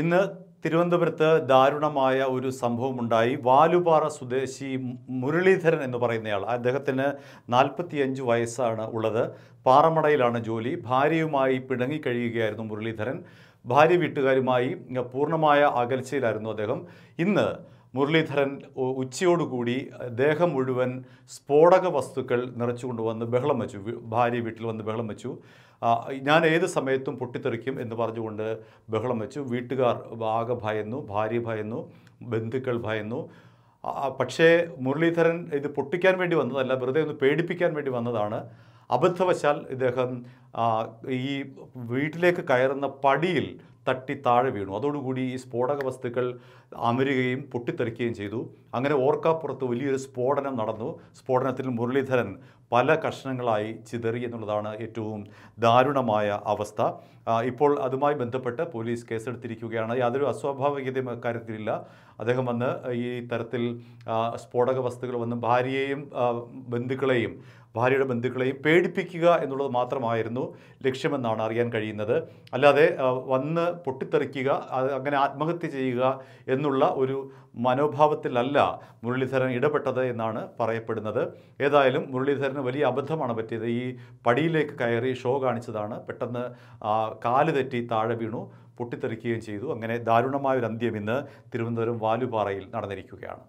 ഇന്ന് തിരുവനന്തപുരത്ത് ദാരുണമായ ഒരു സംഭവമുണ്ടായി വാലുപാറ സ്വദേശി മുരളീധരൻ എന്ന് പറയുന്നയാൾ അദ്ദേഹത്തിന് നാൽപ്പത്തിയഞ്ച് വയസ്സാണ് ഉള്ളത് പാറമടയിലാണ് ജോലി ഭാര്യയുമായി പിണങ്ങിക്കഴിയുകയായിരുന്നു മുരളീധരൻ ഭാര്യ വീട്ടുകാരുമായി പൂർണ്ണമായ അകൽച്ചയിലായിരുന്നു അദ്ദേഹം ഇന്ന് മുരളീധരൻ ഉച്ചയോടുകൂടി ദേഹം മുഴുവൻ സ്ഫോടക വസ്തുക്കൾ നിറച്ചുകൊണ്ട് വന്ന് ബഹളം വെച്ചു ഭാര്യ വീട്ടിൽ വന്ന് ബഹളം വെച്ചു ഞാൻ ഏത് സമയത്തും പൊട്ടിത്തെറിക്കും എന്ന് പറഞ്ഞുകൊണ്ട് ബഹളം വെച്ചു വീട്ടുകാർ ആകെ ഭയന്നു ഭാര്യ ഭയന്നു ബന്ധുക്കൾ ഭയന്നു പക്ഷേ മുരളീധരൻ ഇത് പൊട്ടിക്കാൻ വേണ്ടി വന്നതല്ല വെറുതെ ഒന്ന് പേടിപ്പിക്കാൻ വേണ്ടി വന്നതാണ് അബദ്ധവശാൽ ഇദ്ദേഹം ഈ വീട്ടിലേക്ക് കയറുന്ന പടിയിൽ തട്ടി താഴെ വീണു അതോടുകൂടി ഈ സ്ഫോടക വസ്തുക്കൾ അമരുകയും പൊട്ടിത്തെറിക്കുകയും ചെയ്തു അങ്ങനെ ഓർക്കാപ്പുറത്ത് വലിയൊരു സ്ഫോടനം നടന്നു സ്ഫോടനത്തിൽ മുരളീധരൻ പല കഷ്ണങ്ങളായി ചിതറി എന്നുള്ളതാണ് ഏറ്റവും ദാരുണമായ അവസ്ഥ ഇപ്പോൾ അതുമായി ബന്ധപ്പെട്ട് പോലീസ് കേസെടുത്തിരിക്കുകയാണ് യാതൊരു അസ്വാഭാവികതയും കാര്യത്തിലില്ല അദ്ദേഹം വന്ന് ഈ തരത്തിൽ സ്ഫോടക വസ്തുക്കൾ വന്ന് ഭാര്യയെയും ബന്ധുക്കളെയും ഭാര്യയുടെ ബന്ധുക്കളെയും പേടിപ്പിക്കുക എന്നുള്ളത് മാത്രമായിരുന്നു ലക്ഷ്യമെന്നാണ് അറിയാൻ കഴിയുന്നത് അല്ലാതെ വന്ന് പൊട്ടിത്തെറിക്കുക അങ്ങനെ ആത്മഹത്യ ചെയ്യുക എന്നുള്ള ഒരു മനോഭാവത്തിലല്ല മുരളീധരൻ ഇടപെട്ടത് എന്നാണ് പറയപ്പെടുന്നത് ഏതായാലും മുരളീധരന് വലിയ അബദ്ധമാണ് പറ്റിയത് ഈ പടിയിലേക്ക് കയറി ഷോ കാണിച്ചതാണ് പെട്ടെന്ന് കാല് തെറ്റി താഴെ വീണു പൊട്ടിത്തെറിക്കുകയും ചെയ്തു അങ്ങനെ ദാരുണമായ ഒരു അന്ത്യം ഇന്ന് തിരുവനന്തപുരം വാലുപാറയിൽ നടന്നിരിക്കുകയാണ്